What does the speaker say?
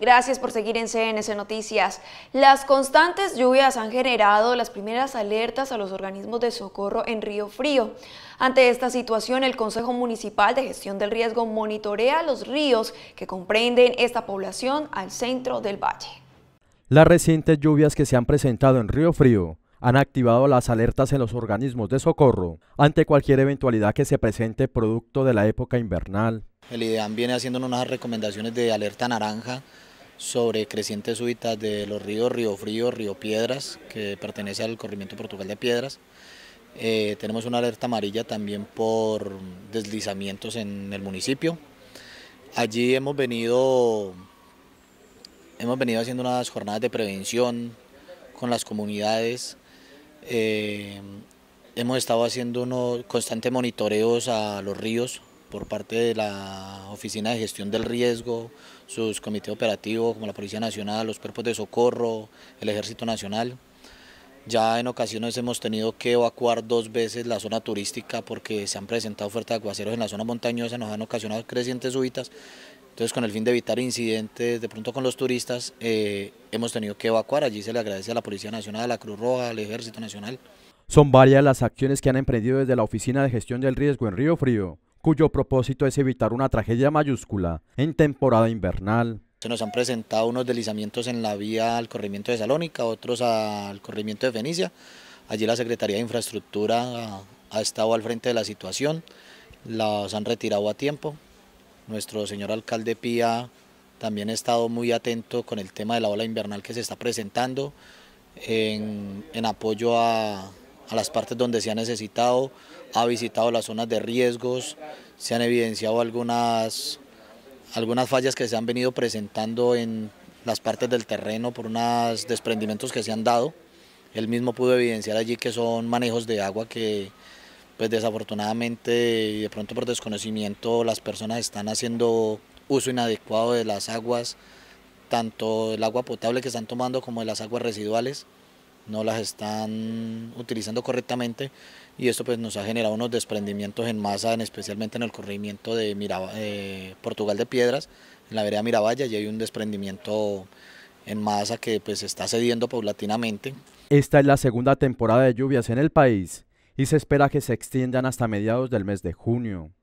Gracias por seguir en CNC Noticias. Las constantes lluvias han generado las primeras alertas a los organismos de socorro en Río Frío. Ante esta situación, el Consejo Municipal de Gestión del Riesgo monitorea los ríos que comprenden esta población al centro del valle. Las recientes lluvias que se han presentado en Río Frío han activado las alertas en los organismos de socorro ante cualquier eventualidad que se presente producto de la época invernal. El IDEAM viene haciéndonos unas recomendaciones de alerta naranja sobre crecientes súbitas de los ríos Río Frío, Río Piedras, que pertenece al corrimiento portugal de Piedras. Eh, tenemos una alerta amarilla también por deslizamientos en el municipio. Allí hemos venido, hemos venido haciendo unas jornadas de prevención con las comunidades. Eh, hemos estado haciendo unos constantes monitoreos a los ríos por parte de la Oficina de Gestión del Riesgo, sus comités operativos como la Policía Nacional, los cuerpos de socorro, el Ejército Nacional. Ya en ocasiones hemos tenido que evacuar dos veces la zona turística porque se han presentado ofertas de aguaceros en la zona montañosa, nos han ocasionado crecientes súbitas. Entonces, con el fin de evitar incidentes de pronto con los turistas, eh, hemos tenido que evacuar. Allí se le agradece a la Policía Nacional, a la Cruz Roja, al Ejército Nacional. Son varias las acciones que han emprendido desde la Oficina de Gestión del Riesgo en Río Frío cuyo propósito es evitar una tragedia mayúscula en temporada invernal. Se nos han presentado unos deslizamientos en la vía al corrimiento de Salónica, otros al corrimiento de Fenicia. Allí la Secretaría de Infraestructura ha, estado al frente de la situación, Los han retirado a tiempo. Nuestro señor alcalde Pía también ha estado muy atento con el tema de la ola invernal que se está presentando en apoyo a, a las partes donde se ha necesitado, ha visitado las zonas de riesgos, se han evidenciado algunas, algunas fallas que se han venido presentando en las partes del terreno por unos desprendimientos que se han dado. Él mismo pudo evidenciar allí que son manejos de agua que pues desafortunadamente y de pronto por desconocimiento las personas están haciendo uso inadecuado de las aguas, tanto el agua potable que están tomando como de las aguas residuales no las están utilizando correctamente y esto pues nos ha generado unos desprendimientos en masa, especialmente en el corrimiento de eh, Portugal de Piedras, en la vereda Miravalle, y hay un desprendimiento en masa que pues está cediendo paulatinamente. Esta es la segunda temporada de lluvias en el país y se espera que se extiendan hasta mediados del mes de junio.